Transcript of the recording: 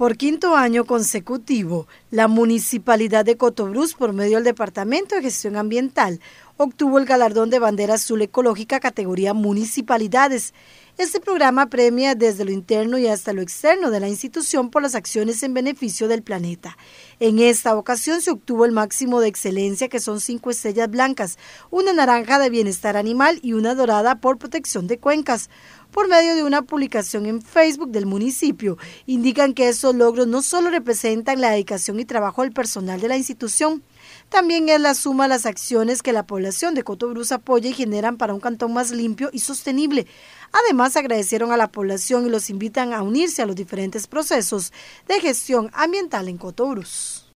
Por quinto año consecutivo, la Municipalidad de Cotobruz, por medio del Departamento de Gestión Ambiental, obtuvo el galardón de bandera azul ecológica categoría municipalidades. Este programa premia desde lo interno y hasta lo externo de la institución por las acciones en beneficio del planeta. En esta ocasión se obtuvo el máximo de excelencia que son cinco estrellas blancas, una naranja de bienestar animal y una dorada por protección de cuencas por medio de una publicación en Facebook del municipio. Indican que esos logros no solo representan la dedicación y trabajo del personal de la institución, también es la suma de las acciones que la población de Cotobruz apoya y generan para un cantón más limpio y sostenible. Además, agradecieron a la población y los invitan a unirse a los diferentes procesos de gestión ambiental en Cotobruz.